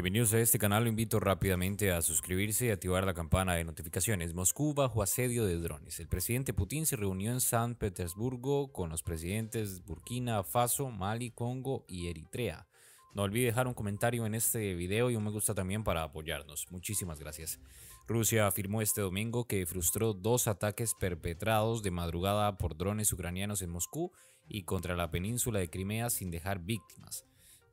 Bienvenidos a este canal, lo invito rápidamente a suscribirse y activar la campana de notificaciones. Moscú bajo asedio de drones. El presidente Putin se reunió en San Petersburgo con los presidentes Burkina Faso, Mali, Congo y Eritrea. No olvide dejar un comentario en este video y un me gusta también para apoyarnos. Muchísimas gracias. Rusia afirmó este domingo que frustró dos ataques perpetrados de madrugada por drones ucranianos en Moscú y contra la península de Crimea sin dejar víctimas.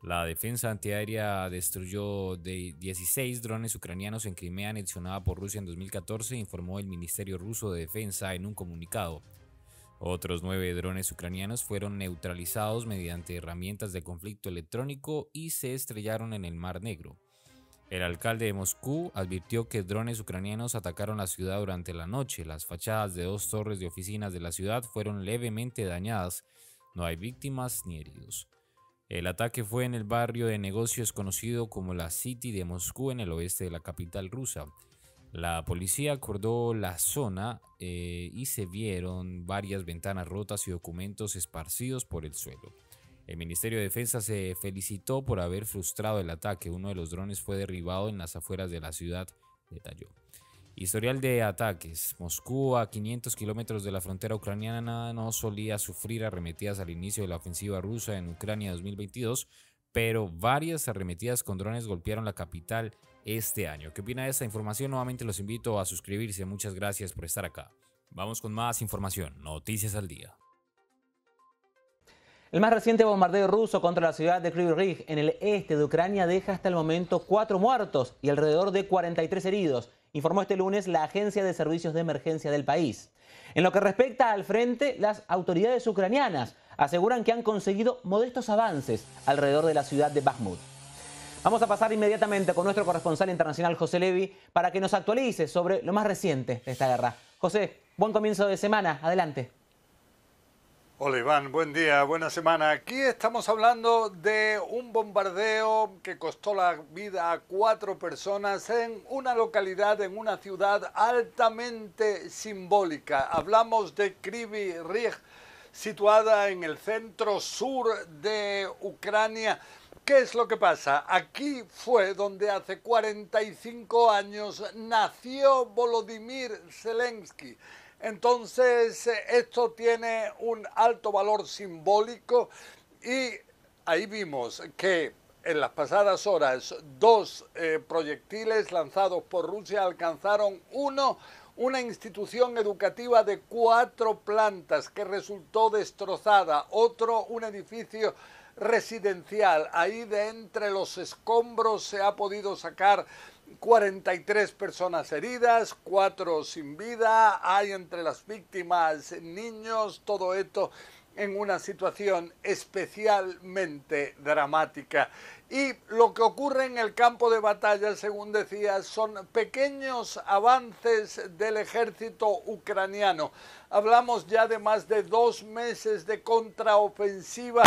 La defensa antiaérea destruyó 16 drones ucranianos en Crimea anexionada por Rusia en 2014, informó el Ministerio ruso de Defensa en un comunicado. Otros nueve drones ucranianos fueron neutralizados mediante herramientas de conflicto electrónico y se estrellaron en el Mar Negro. El alcalde de Moscú advirtió que drones ucranianos atacaron la ciudad durante la noche. Las fachadas de dos torres de oficinas de la ciudad fueron levemente dañadas. No hay víctimas ni heridos. El ataque fue en el barrio de negocios conocido como la City de Moscú en el oeste de la capital rusa. La policía acordó la zona eh, y se vieron varias ventanas rotas y documentos esparcidos por el suelo. El Ministerio de Defensa se felicitó por haber frustrado el ataque. Uno de los drones fue derribado en las afueras de la ciudad, detalló. Historial de ataques. Moscú, a 500 kilómetros de la frontera ucraniana, no solía sufrir arremetidas al inicio de la ofensiva rusa en Ucrania 2022, pero varias arremetidas con drones golpearon la capital este año. ¿Qué opina de esta información? Nuevamente los invito a suscribirse. Muchas gracias por estar acá. Vamos con más información. Noticias al día. El más reciente bombardeo ruso contra la ciudad de Kryvyi Rih en el este de Ucrania deja hasta el momento cuatro muertos y alrededor de 43 heridos informó este lunes la Agencia de Servicios de Emergencia del país. En lo que respecta al frente, las autoridades ucranianas aseguran que han conseguido modestos avances alrededor de la ciudad de Bakhmut. Vamos a pasar inmediatamente con nuestro corresponsal internacional José Levi para que nos actualice sobre lo más reciente de esta guerra. José, buen comienzo de semana, adelante. Hola Iván, buen día, buena semana. Aquí estamos hablando de un bombardeo que costó la vida a cuatro personas en una localidad, en una ciudad altamente simbólica. Hablamos de Krivi Rih, situada en el centro sur de Ucrania. ¿Qué es lo que pasa? Aquí fue donde hace 45 años nació Volodymyr Zelensky entonces, eh, esto tiene un alto valor simbólico y ahí vimos que en las pasadas horas dos eh, proyectiles lanzados por Rusia alcanzaron uno, una institución educativa de cuatro plantas que resultó destrozada, otro un edificio residencial. Ahí de entre los escombros se ha podido sacar 43 personas heridas, 4 sin vida, hay entre las víctimas niños, todo esto en una situación especialmente dramática. Y lo que ocurre en el campo de batalla, según decía, son pequeños avances del ejército ucraniano. Hablamos ya de más de dos meses de contraofensiva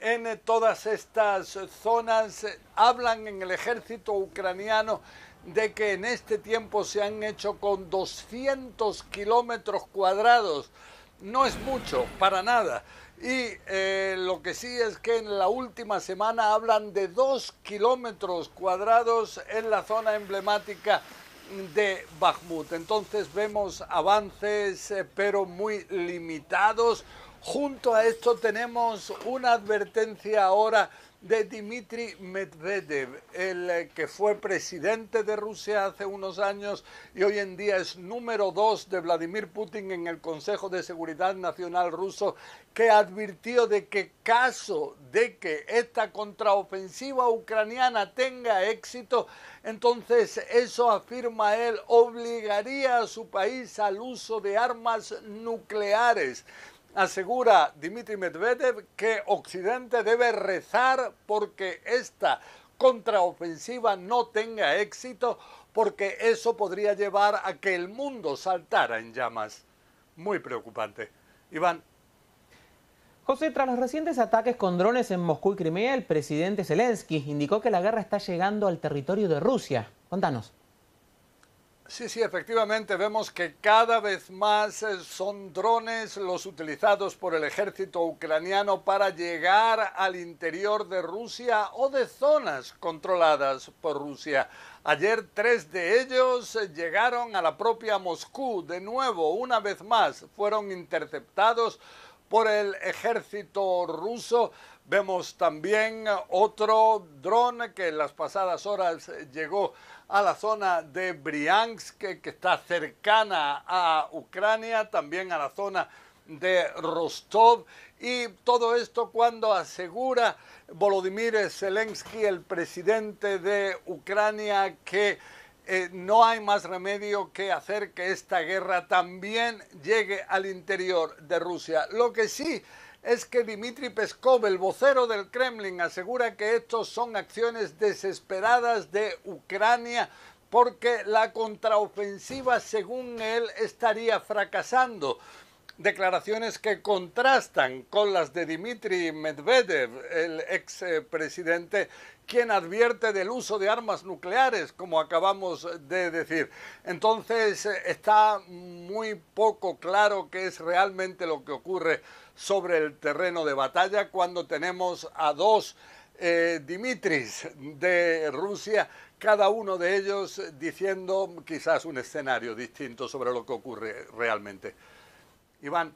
en todas estas zonas. Hablan en el ejército ucraniano de que en este tiempo se han hecho con 200 kilómetros cuadrados. No es mucho, para nada. Y eh, lo que sí es que en la última semana hablan de 2 kilómetros cuadrados en la zona emblemática de Bakhmut. Entonces vemos avances, eh, pero muy limitados Junto a esto tenemos una advertencia ahora de Dmitry Medvedev, el eh, que fue presidente de Rusia hace unos años y hoy en día es número dos de Vladimir Putin en el Consejo de Seguridad Nacional ruso, que advirtió de que caso de que esta contraofensiva ucraniana tenga éxito, entonces eso afirma él obligaría a su país al uso de armas nucleares asegura Dmitry Medvedev que Occidente debe rezar porque esta contraofensiva no tenga éxito porque eso podría llevar a que el mundo saltara en llamas. Muy preocupante. Iván. José, tras los recientes ataques con drones en Moscú y Crimea, el presidente Zelensky indicó que la guerra está llegando al territorio de Rusia. Contanos. Sí, sí, efectivamente vemos que cada vez más eh, son drones los utilizados por el ejército ucraniano para llegar al interior de Rusia o de zonas controladas por Rusia. Ayer tres de ellos eh, llegaron a la propia Moscú. De nuevo, una vez más, fueron interceptados por el ejército ruso Vemos también otro dron que en las pasadas horas llegó a la zona de Briansk, que, está cercana a Ucrania, también a la zona de Rostov y todo esto cuando asegura Volodymyr Zelensky, el presidente de Ucrania, que eh, no hay más remedio que hacer que esta guerra también llegue al interior de Rusia. Lo que sí es que Dmitry Peskov, el vocero del Kremlin, asegura que estos son acciones desesperadas de Ucrania porque la contraofensiva, según él, estaría fracasando. Declaraciones que contrastan con las de Dmitry Medvedev, el ex eh, presidente, quien advierte del uso de armas nucleares, como acabamos de decir. Entonces eh, está muy poco claro qué es realmente lo que ocurre sobre el terreno de batalla cuando tenemos a dos eh, Dimitris de Rusia, cada uno de ellos diciendo quizás un escenario distinto sobre lo que ocurre realmente. Iván.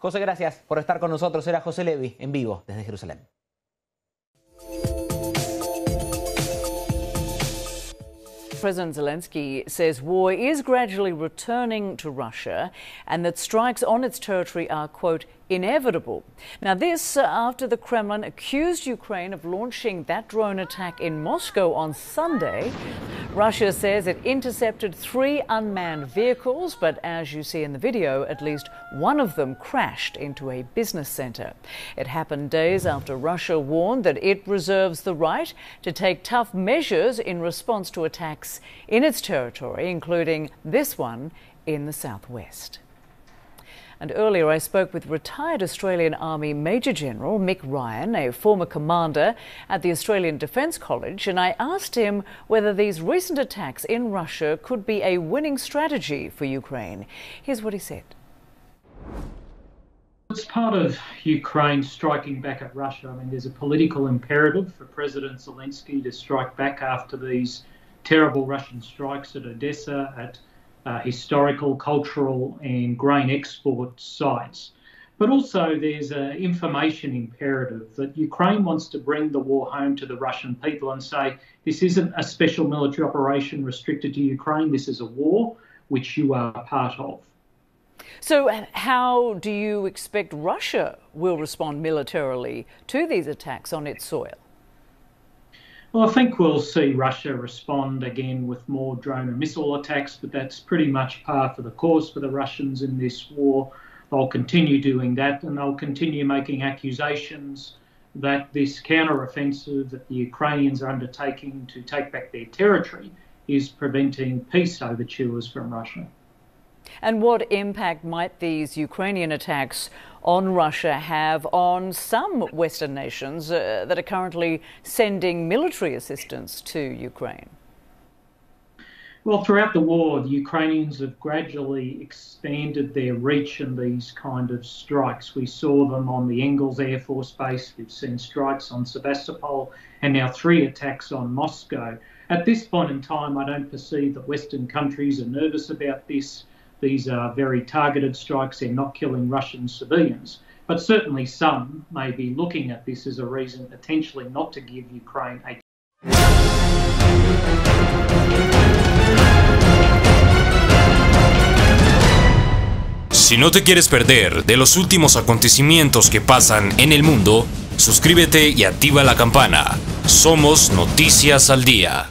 José, gracias por estar con nosotros. Era José Levi en vivo desde Jerusalén. President Zelensky says war is gradually returning to Russia and that strikes on its territory are, quote, inevitable. Now, this uh, after the Kremlin accused Ukraine of launching that drone attack in Moscow on Sunday. Russia says it intercepted three unmanned vehicles, but as you see in the video, at least one of them crashed into a business center. It happened days after Russia warned that it reserves the right to take tough measures in response to attacks in its territory, including this one in the southwest. And earlier I spoke with retired Australian Army Major General Mick Ryan, a former commander at the Australian Defence College, and I asked him whether these recent attacks in Russia could be a winning strategy for Ukraine. Here's what he said. It's part of Ukraine striking back at Russia. I mean, there's a political imperative for President Zelensky to strike back after these terrible Russian strikes at Odessa, at uh, historical, cultural, and grain export sites. But also, there's an information imperative that Ukraine wants to bring the war home to the Russian people and say, this isn't a special military operation restricted to Ukraine, this is a war which you are part of. So, how do you expect Russia will respond militarily to these attacks on its soil? Well, I think we'll see Russia respond again with more drone and missile attacks, but that's pretty much par for the course for the Russians in this war. They'll continue doing that and they'll continue making accusations that this counteroffensive that the Ukrainians are undertaking to take back their territory is preventing peace overtures from Russia. And what impact might these Ukrainian attacks on Russia have on some Western nations uh, that are currently sending military assistance to Ukraine? Well, throughout the war, the Ukrainians have gradually expanded their reach in these kind of strikes. We saw them on the Engels Air Force Base, we've seen strikes on Sevastopol, and now three attacks on Moscow. At this point in time, I don't perceive that Western countries are nervous about this. these are very targeted strikes, they're not killing Russian civilians. But certainly some may be looking at this as a reason potentially not to give Ukraine a Si no te quieres perder de los últimos acontecimientos que pasan en el mundo, suscríbete y activa la campana. Somos Noticias al Día.